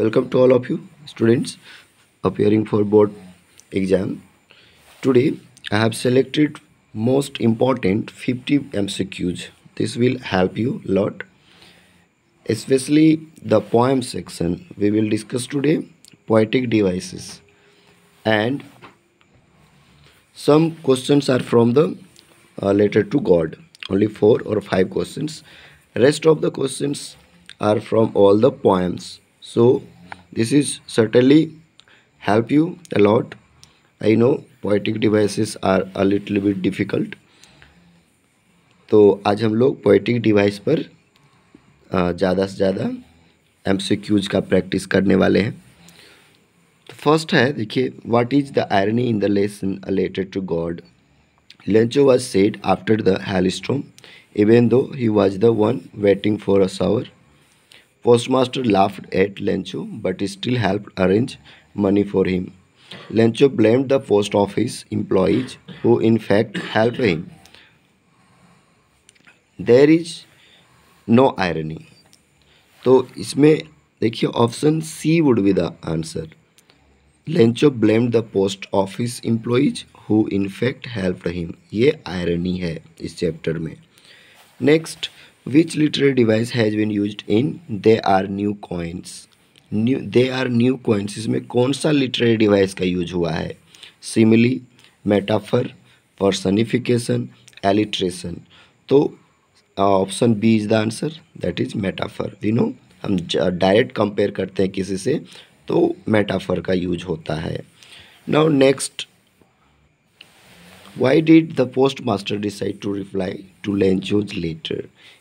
welcome to all of you students appearing for board exam today i have selected most important 50 mcqs this will help you a lot especially the poem section we will discuss today poetic devices and some questions are from the uh, letter to god only four or five questions rest of the questions are from all the poems so this is certainly help you a lot i know poetic devices are a little bit difficult तो आज हम लोग poetic device पर ज़्यादा से ज़्यादा M का practice करने वाले हैं तो फर्स्ट है देखिए what is the irony in the lesson related to God Lencho was said after the hail storm even though he was the one waiting for a shower Postmaster laughed at Lencho but still helped arrange money for him. Lencho blamed the post office employees who in fact helped him. There is no irony तो इसमें देखिए option C would be the answer Lencho blame the post office employees who in fact help him ये आयरनी है इस chapter में next Which literary device has been used in They Are New Coins? New They Are New Coins इसमें कौन सा literary device का use हुआ है सिमिली मेटाफर पर्सनिफिकेशन एलिट्रेशन तो option B is the answer that is metaphor you know हम direct compare करते हैं किसी से तो मेटाफर का यूज होता है now next why did the postmaster decide to reply to Lanchon's letter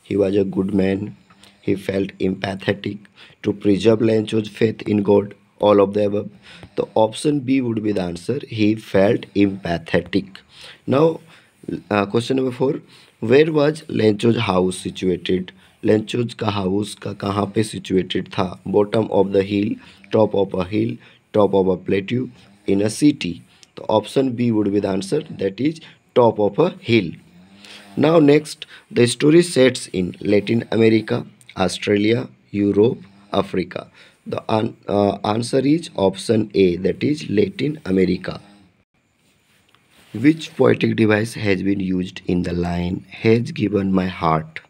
He was a good man. He felt empathetic to preserve Lancho's faith in God. All of the above. The option B would be the answer. He felt empathetic. Now, uh, question number four. Where was Lancho's house situated? Lencho's का house का कहाँ पे situated था bottom of the hill top of a hill top of a plateau in a city तो option B would be the answer that is top of a hill Now next, the story sets in Latin America, Australia, Europe, Africa. The an uh, answer is option A, that is Latin America. Which poetic device has been used in the line, has given my heart?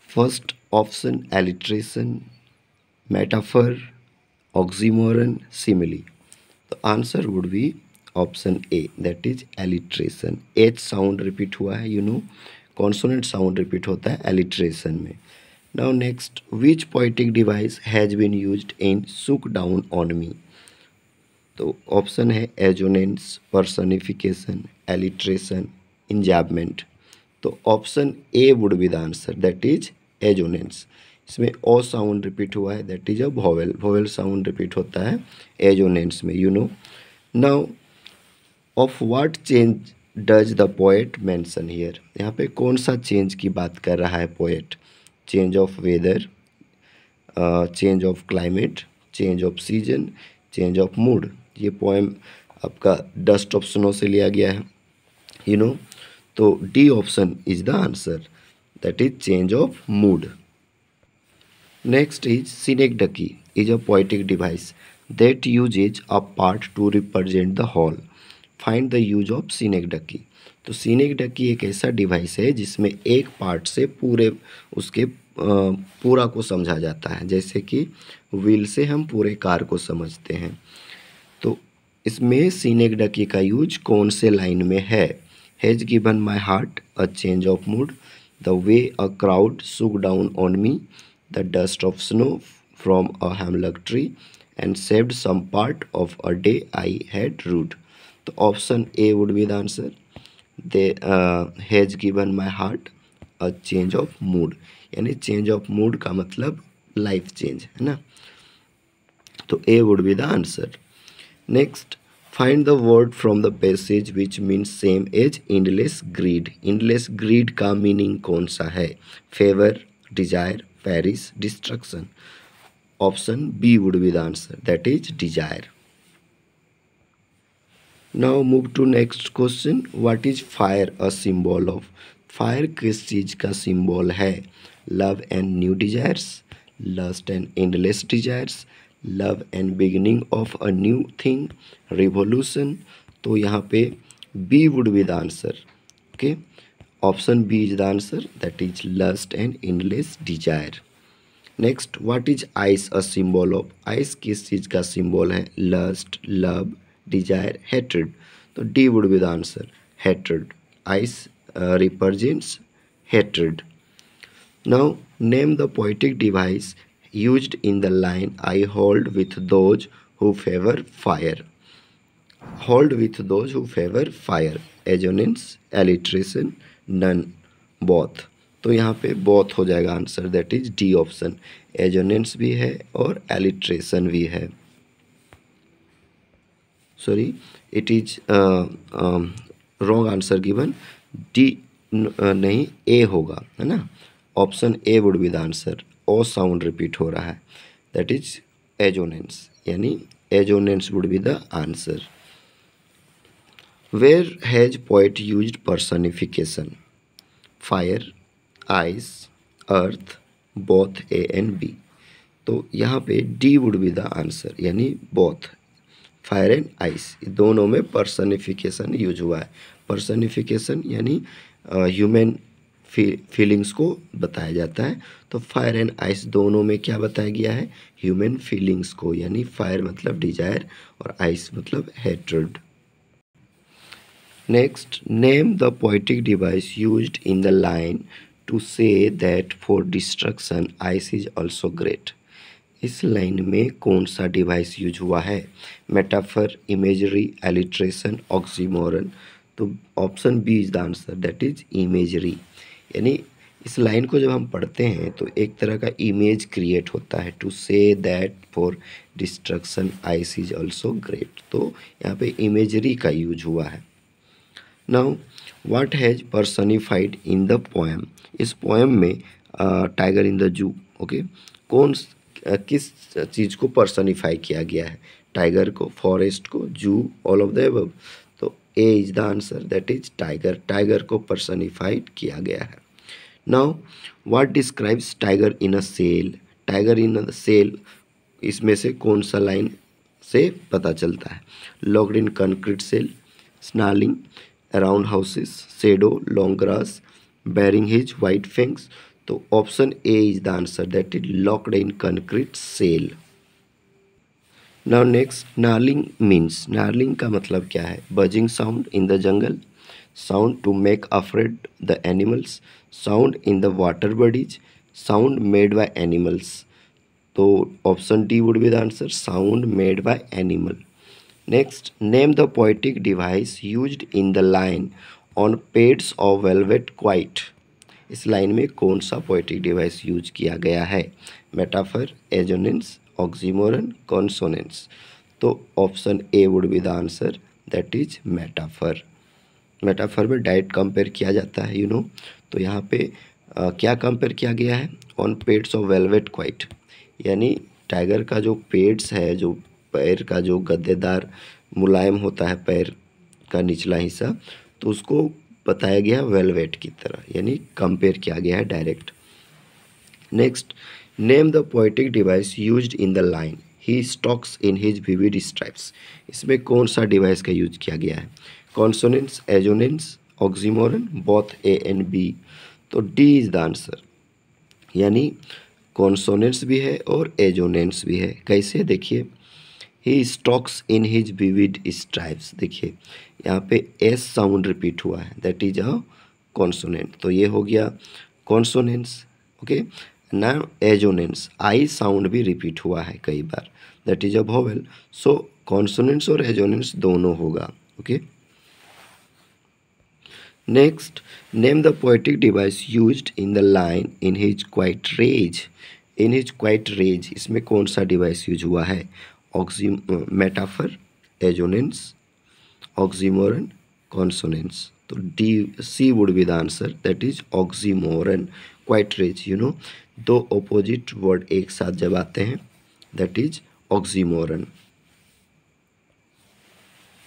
First option, alliteration, metaphor, oxymoron, simile. The answer would be option A that is alliteration H sound repeat हुआ है you know consonant sound repeat होता है alliteration में now next which poetic device has been use in shook down on मी तो option है assonance personification alliteration enjambment तो option A would be the answer that is assonance इसमें O sound repeat हुआ है that is a vowel vowel sound repeat होता है assonance में you know now of what change does the poet mention here यहाँ पे कौन सा चेंज की बात कर रहा है poet change of weather change of climate change of season change of mood ये पोएम आपका डस्ट ऑप्शनों से लिया गया है यू नो तो D option is the answer that is change of mood next is डकी is a poetic device that use is a part to represent the whole find the use of synecdoche तो synecdoche एक ऐसा device है जिसमें एक part से पूरे उसके पूरा को समझा जाता है जैसे कि व्हील से हम पूरे कार को समझते हैं तो इसमें सीनेक डक्की का यूज कौन से लाइन में है has given my heart a change of mood the way a crowd shook down on me the dust of snow from a hemlock tree and saved some part of a day I had rued तो option A would be the answer they has given my heart a change of mood यानी change of mood का मतलब life change है ना तो A would be the answer next find the word from the passage which means same as endless greed endless greed का meaning कौन सा है favour desire perish destruction option B would be the answer that is desire now move to next question what is fire a symbol of fire किस चीज़ का symbol है love and new desires lust and endless desires love and beginning of a new thing revolution तो यहाँ पे B would be the answer okay option B is the answer that is lust and endless desire next what is ice a symbol of ice किस चीज़ का symbol है lust love desire, hatred. So D would be the answer. Hatred. Ice uh, represents hatred. Now name the poetic device used in the line I hold with those who favor fire. Hold with those who favor fire. Agonims, alliteration, none, both. तो यहाँ पे both हो जाएगा answer that is D option assonance भी है और alliteration भी है sorry it is uh, um, wrong answer given d uh, नहीं a होगा है ना option A would be the answer O sound repeat हो रहा है दैट इज एजोनेंस यानी assonance would be the answer where has poet use personification fire ice earth both A and B तो यहाँ पे D would be the answer यानी both fire and ice दोनों में पर्सनिफिकेशन यूज हुआ है personification यानी ह्यूमन फीलिंग्स को बताया जाता है तो फायर एंड आइस दोनों में क्या बताया गया है ह्यूमन फीलिंग्स को यानी फायर मतलब डिजायर और आइस मतलब hatred next name the poetic device use in the line to say that for destruction ice is also great इस लाइन में कौन सा डिवाइस यूज हुआ है मेटाफर इमेजरी एलिट्रेशन ऑक्सीमोरन तो option B is the answer that is imagery यानी इस line को जब हम पढ़ते हैं तो एक तरह का इमेज क्रिएट होता है to say that for destruction ice is also great तो यहाँ पे इमेजरी का यूज हुआ है now what has personified in the poem इस पोएम में tiger in the zoo okay कौन किस चीज़ को पर्सनिफाई किया गया है टाइगर को फॉरेस्ट को जू ऑल ऑफ द एबव तो A is the answer that is tiger tiger को पर्सनिफाइड किया गया है now what describes tiger in a cell tiger in a cell इसमें से कौन सा लाइन से पता चलता है locked in concrete cell snarling around houses shadow long grass baring his white fangs तो option A is the answer that is locked in concrete cell now next snarling means snarling का मतलब क्या है buzzing sound in the jungle sound to make afraid the animals sound in the water bodies sound made by animals तो option D would be the answer sound made by animal next name the poetic device used in the line on pads of velvet quiet इस line में कौन सा poetic device use किया गया है metaphor assonance oxymoron consonance तो option A would be the answer that is metaphor metaphor में डाइट कंपेयर किया जाता है यू you नो know? तो यहाँ पे आ, क्या कंपेयर किया गया है on pads of velvet quiet यानी टाइगर का जो पेड्स है जो पैर का जो गद्देदार मुलायम होता है पैर का निचला हिस्सा तो उसको बताया गया वेलवेट की तरह यानी कंपेयर किया गया है direct next name the poetic device use in the line he stalks in his vivid stripes इसमें कौन सा डिवाइस का यूज किया गया है consonance assonance oxymoron both A and B तो डी इज द आंसर यानी कॉन्सोनेंस भी है और एजोनेंस भी है कैसे देखिए he stalks in his vivid stripes देखिए यहाँ पे एस साउंड रिपीट हुआ है दैट इज अ कॉन्सोनेंट तो ये हो गया कॉन्सोनेंट्स ओके ना एजोनेंट्स आई साउंड भी रिपीट हुआ है कई बार that is a vowel so consonants और एजोनेंट्स दोनों होगा okay next name the poetic device use in the line in his quiet rage in his quiet rage इसमें कौन सा डिवाइस यूज हुआ है oxymoron metaphor assonance oxymoron consonance तो D C would be the answer that is oxymoron quiet rage you know दो opposite word एक साथ जब आते हैं that is oxymoron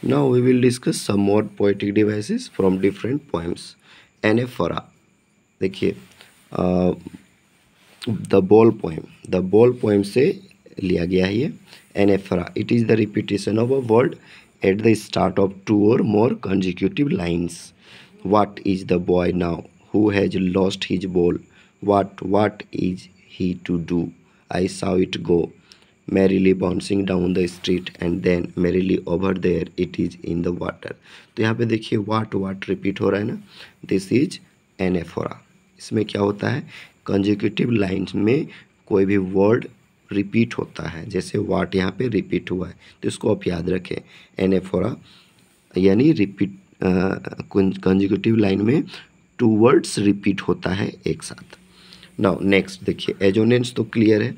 now we will discuss some more poetic devices from different poems anaphora देखिए the ball poem the ball poem से लिया गया है ये anaphora it is the repetition of a word at the start of two or more consecutive lines what is the boy now who has lost his ball what what is he to do i saw it go merrily bouncing down the street and then merrily over there it is in the water to yahan pe dekhiye what what repeat ho raha hai na this is anaphora isme kya hota hai consecutive lines mein कोई भी word repeat होता है जैसे वाट यहाँ पे repeat हुआ है तो इसको आप याद रखें एनेफोरा यानी रिपीट कंजिक्यूटिव लाइन में टू वर्ड्स रिपीट होता है एक साथ नाउ नेक्स्ट देखिए एजोनेंस तो क्लियर है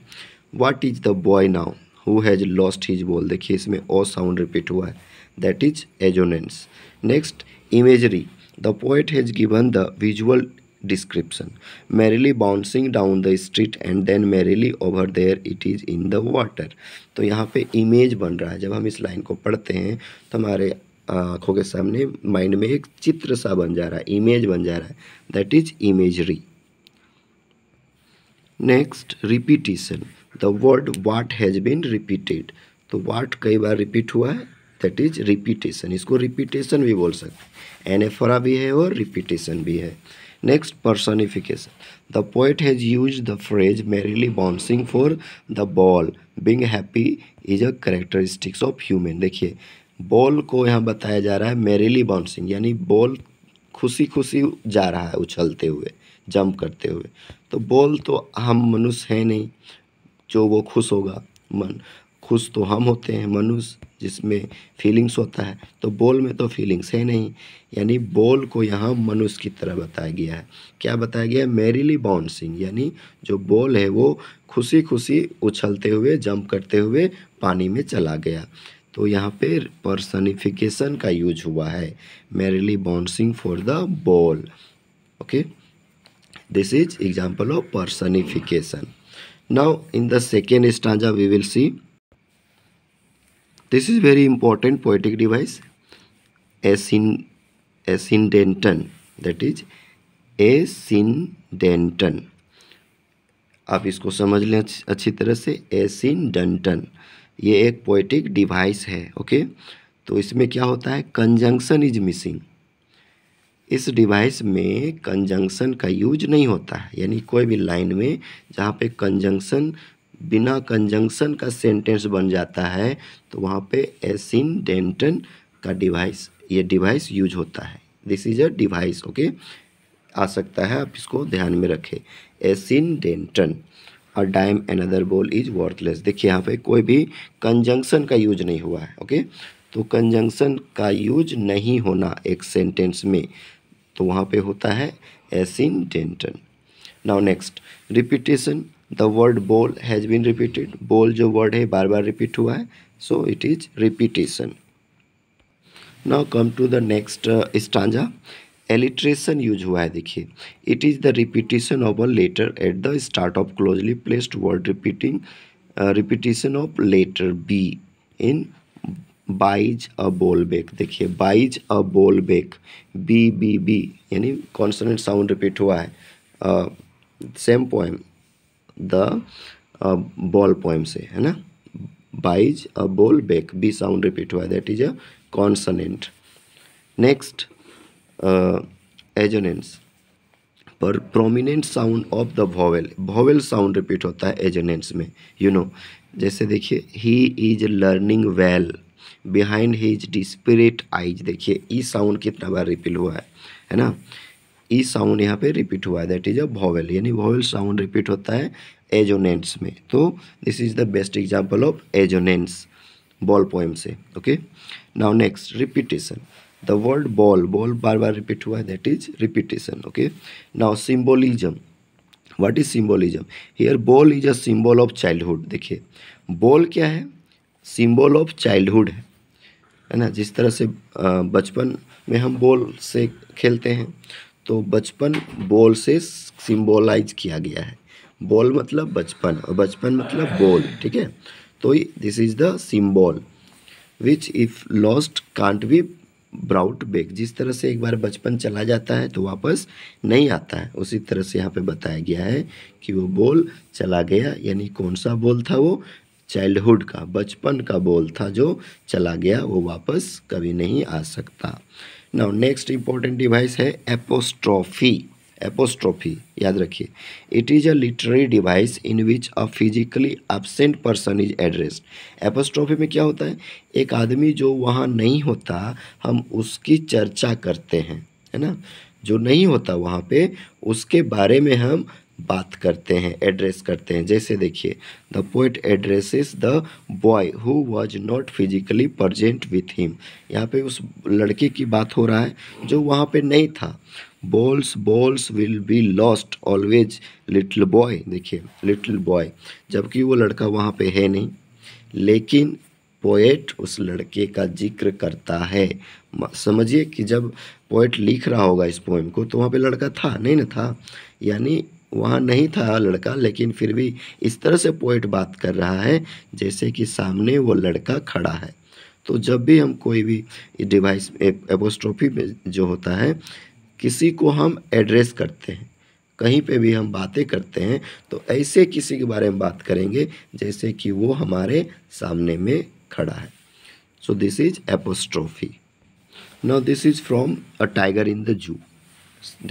what is the boy now who has lost his ball देखिए इसमें ओ साउंड रिपीट हुआ है that is assonance next imagery the poet has given the visual description merrily bouncing down the street and then merrily over there it is in the water तो यहाँ पे image बन रहा है जब हम इस line को पढ़ते हैं तो हमारे आँखों के सामने mind में एक चित्र सा बन जा रहा है image बन जा रहा है that is imagery next repetition the word what has been repeated तो what कई बार repeat हुआ है that is repetition इसको repetition भी बोल सकते हैं एनेफोरा भी है और repetition भी है next personification the poet has use the phrase merrily bouncing for the ball being happy is a characteristics of human देखिए बॉल को यहाँ बताया जा रहा है मेरिली बाउंसिंग यानी बॉल खुशी खुशी जा रहा है उछलते हुए जंप करते हुए तो बॉल तो हम मनुष्य हैं नहीं जो वो खुश होगा मन खुश तो हम होते हैं मनुष्य जिसमें फीलिंग्स होता है तो बोल में तो फीलिंग्स है नहीं यानी बोल को यहाँ मनुष्य की तरह बताया गया है क्या बताया गया है मेरीली बाउंसिंग यानी जो बोल है वो खुशी खुशी उछलते हुए जंप करते हुए पानी में चला गया तो यहाँ पे पर्सनिफिकेशन का यूज हुआ है merrily bouncing for the ball okay this is example of personification now in the second stanza we will see this is very important poetic device asyndeton asyndeton that is asyndeton आप इसको समझ लें अच्छी तरह से एसिनडेंटन ये एक पोइटिक डिवाइस है ओके तो इसमें क्या होता है कंजंक्शन इज मिसिंग इस डिवाइस में कंजंक्शन का यूज नहीं होता है यानी कोई भी लाइन में जहाँ पे कंजंक्शन बिना कंजंक्शन का सेंटेंस बन जाता है तो वहाँ पे एसिन डेंटन का डिवाइस ये डिवाइस यूज होता है this is a device okay आ सकता है आप इसको ध्यान में रखें एसिन डेंटन और dime another ball is worthless देखिए यहाँ पे कोई भी कंजंक्शन का यूज नहीं हुआ है ओके तो कंजंक्शन का यूज नहीं होना एक सेंटेंस में तो वहाँ पे होता है asyndeton now next repetition the word ball has been repeated ball जो वर्ड है बार बार रिपीट हुआ है so it is repetition now come to the next stanza alliteration use हुआ है देखिए it is the repetition of a letter at the start of closely placed word repeating repetition of letter B in buys a ball back देखिए buys a ball back B B B यानी consonant sound repeat हुआ है same uh, the ball poem से है ना buys a ball back B sound repeat हुआ that is a consonant next assonance पर prominent sound of the vowel vowel sound repeat होता है एजनेंस में यू you नो know, जैसे देखिए he is learning well behind his desperate eyes देखिए E sound कितना बार repeat हुआ है है ना ई साउंड यहाँ पे रिपीट हुआ है दैट इज अ वॉवेल यानी वोवेल साउंड रिपीट होता है एजोनेंट्स में तो this is the best example of assonance ball poem से okay now next repetition the word ball ball बार बार रिपीट हुआ है that is repetition okay now symbolism what is symbolism here ball is a symbol of childhood देखिए ball क्या है symbol of childhood है है ना जिस तरह से बचपन में हम बॉल से खेलते हैं तो बचपन बॉल से सिम्बोलाइज किया गया है बॉल मतलब बचपन और बचपन मतलब बॉल ठीक है तो this is the symbol which if lost can't be brought back जिस तरह से एक बार बचपन चला जाता है तो वापस नहीं आता है उसी तरह से यहाँ पे बताया गया है कि वो बॉल चला गया यानी कौन सा बॉल था वो चाइल्डहुड का बचपन का बॉल था जो चला गया वो वापस कभी नहीं आ सकता नाउ नेक्स्ट इंपॉर्टेंट डिवाइस है एपोस्ट्रॉफी एपोस्ट्रॉफी याद रखिए it is a literary device in which a physically absent person is address apostrophe में क्या होता है एक आदमी जो वहाँ नहीं होता हम उसकी चर्चा करते हैं है ना जो नहीं होता वहाँ पे उसके बारे में हम बात करते हैं एड्रेस करते हैं जैसे देखिए the poet address the boy who was not physically present with him यहाँ पे उस लड़के की बात हो रहा है जो वहाँ पे नहीं था balls balls will be lost always little boy देखिए लिटिल बॉय जबकि वो लड़का वहाँ पे है नहीं लेकिन पोएट उस लड़के का जिक्र करता है समझिए कि जब पोएट लिख रहा होगा इस पोएम को तो वहाँ पे लड़का था नहीं ना था यानी वहाँ नहीं था लड़का लेकिन फिर भी इस तरह से पोइट बात कर रहा है जैसे कि सामने वो लड़का खड़ा है तो जब भी हम कोई भी डिवाइस एपोस्ट्रोफी में जो होता है किसी को हम एड्रेस करते हैं कहीं पे भी हम बातें करते हैं तो ऐसे किसी के बारे में बात करेंगे जैसे कि वो हमारे सामने में खड़ा है so this is apostrophe now this is from a tiger in the zoo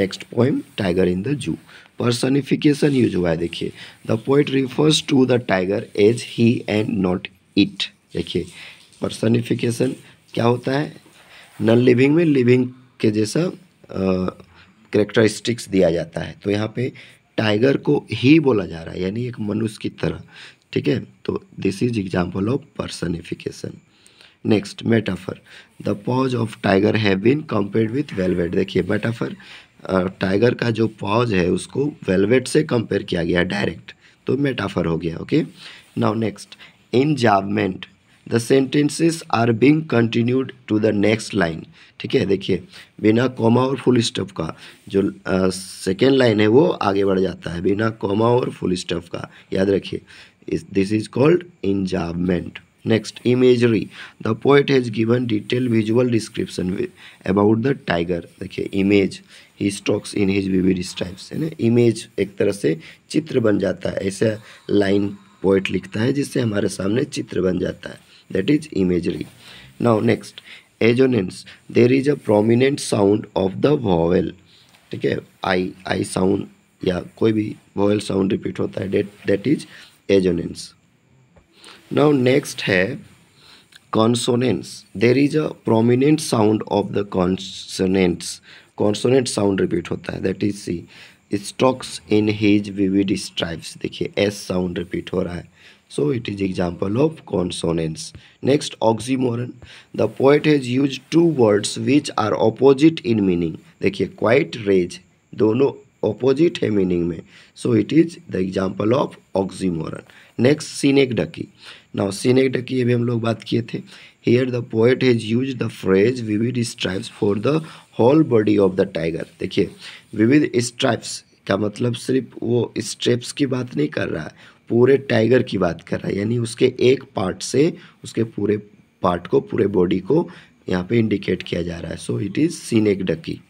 next point tiger in the zoo personification use हुआ है देखिए the poet refers to the tiger as he and not it देखिए personification क्या होता है non living में living के जैसा करेक्टरिस्टिक्स दिया जाता है तो यहाँ पे टाइगर को ही बोला जा रहा है यानी एक मनुष्य की तरह ठीक है तो this is example of personification next metaphor the paws of tiger have been compared with velvet देखिए मेटाफर टाइगर का जो पॉज है उसको वेलवेट से कंपेयर किया गया डायरेक्ट तो मेटाफर हो गया okay now next enjambment the sentences are being continued to the next line ठीक है देखिए बिना कॉमा और फुल स्टॉप का जो सेकेंड uh, लाइन है वो आगे बढ़ जाता है बिना कॉमा और फुल स्टॉप का याद रखिए this is called enjambment Next, imagery. The poet has given detailed visual description about the tiger. देखिए image. He stalks in his vivid stripes. है ना image एक तरह से चित्र बन जाता है ऐसा लाइन पोइट लिखता है जिससे हमारे सामने चित्र बन जाता है that is imagery now next assonance there is a prominent sound of the vowel ठीक है आई आई साउंड या कोई भी वॉयल साउंड रिपीट होता है that that is assonance now next है consonants there is a prominent sound of the consonants consonant sound repeat होता है that is see stalks in his vivid stripes देखिए S sound repeat हो रहा है so it is example of consonance next oxymoron the poet has use two words which are opposite in meaning देखिए quiet rage दोनों opposite है meaning में so it is the example of oxymoron next synecdoche now synecdoche ये भी हम लोग बात किए थे here the poet has use the phrase vivid stripes for the whole body of the tiger देखिए विविध स्ट्राइप्स का मतलब सिर्फ वो स्ट्रेप्स की बात नहीं कर रहा है पूरे टाइगर की बात कर रहा है यानी उसके एक पार्ट से उसके पूरे पार्ट को पूरे बॉडी को यहाँ पे इंडिकेट किया जा रहा है so it is synecdoche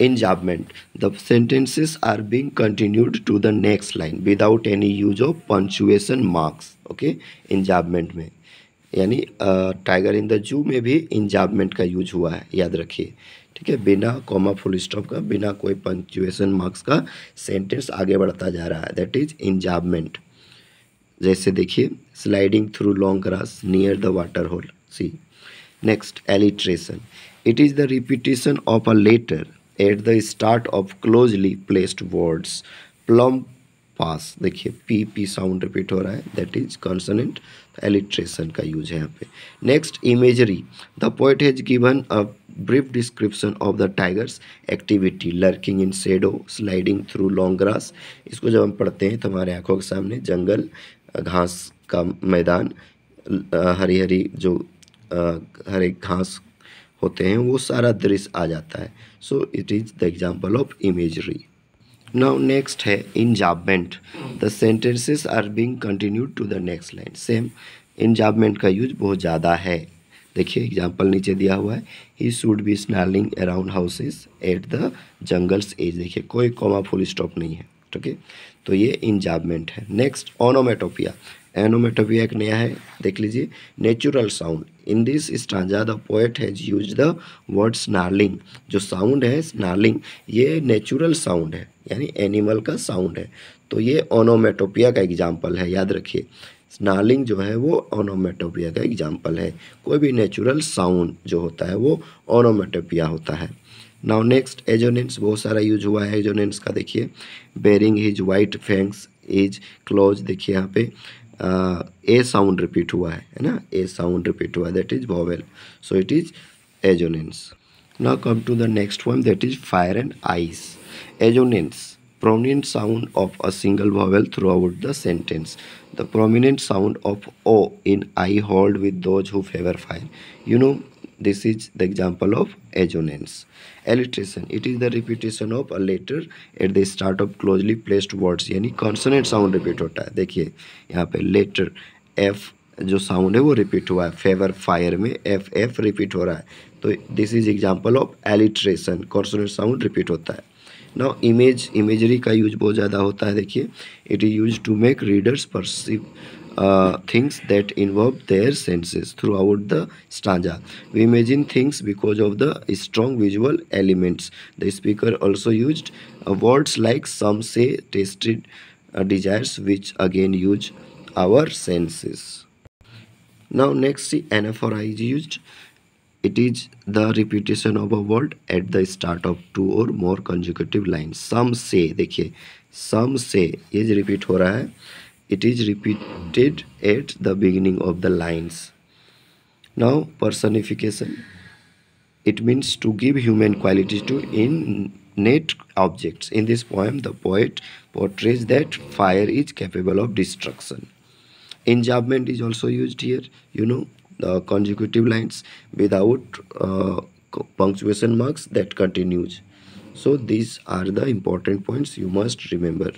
enjambment. The sentences are being continued to the next line without any use of punctuation marks. Okay, enjambment में यानी टाइगर इन द जू में भी इंजाबमेंट का यूज हुआ है याद रखिए ठीक है बिना कॉमा फुल स्टॉप का बिना कोई पंचुएशन मार्क्स का सेंटेंस आगे बढ़ता जा रहा है दैट इज इंजाबमेंट जैसे देखिए sliding through long grass near the water hole see next alliteration it is the repetition of a letter at the start of closely placed words plump pass देखिए P P sound repeat हो रहा है that is consonant alliteration का use है यहाँ पे next imagery the poet has given a brief description of the tiger's activity lurking in shadow sliding through long grass इसको जब हम पढ़ते हैं तो हमारे आँखों के सामने जंगल घास का मैदान हरी हरी जो हरे घास होते हैं वो सारा दृश्य आ जाता है so it is the example of imagery now next है enjambment the sentences are being continued to the next line same enjambment का यूज बहुत ज़्यादा है देखिए एग्जाम्पल नीचे दिया हुआ है he should be snarling around houses at the jungle's edge देखिए कोई कॉमा फुल स्टॉप नहीं है ठीक है तो ये इंजाबमेंट है नेक्स्ट ऑनोमेटोपिया एनोमेटोपिया एक नया है देख लीजिए natural sound in this stanza the poet has use the word snarling जो साउंड है स्नार्लिंग ये नेचुरल साउंड है यानी एनिमल का साउंड है तो ये ओनोमेटोपिया का एग्जाम्पल है याद रखिए स्नार्लिंग जो है वो ओनोमेटोपिया का एग्जाम्पल है कोई भी नेचुरल साउंड जो होता है वो ओनोमेटोपिया होता है नाउ नेक्स्ट एजोनेंस बहुत सारा यूज हुआ है एजोनेंस का देखिए baring his white fangs is close देखिए यहाँ पे Uh, a sound रिपीट हुआ है है ना ए साउंड रिपीट हुआ that is vowel so it now come to the next one that is fire and ice assonance prominent sound of a single vowel throughout the sentence the prominent sound of o in i hold with those who favor fire you know this is the example of assonance alliteration it is the repetition of a letter at the start of closely placed words यानी consonant sound repeat होता है देखिए यहाँ पे letter f जो sound है वो repeat हुआ है फेवर फायर में एफ एफ रिपीट हो रहा है तो this is example of alliteration consonant sound repeat होता है नाउ इमेज इमेजरी का यूज बहुत ज़्यादा होता है देखिए it is use to make readers perceive Uh, things that involve their senses throughout the stanza. We imagine things because of the strong visual elements. The speaker also used uh, words like some say tasted uh, desires which again use our senses. Now next see anaphora is used. It is the repetition of a word at the start of two or more consecutive lines. Some say देखिए some say ये repeat हो रहा है it is repeated at the beginning of the lines now personification it means to give human qualities to innate objects in this poem the poet portrays that fire is capable of destruction enjambment is also used here you know the consecutive lines without uh, punctuation marks that continues so these are the important points you must remember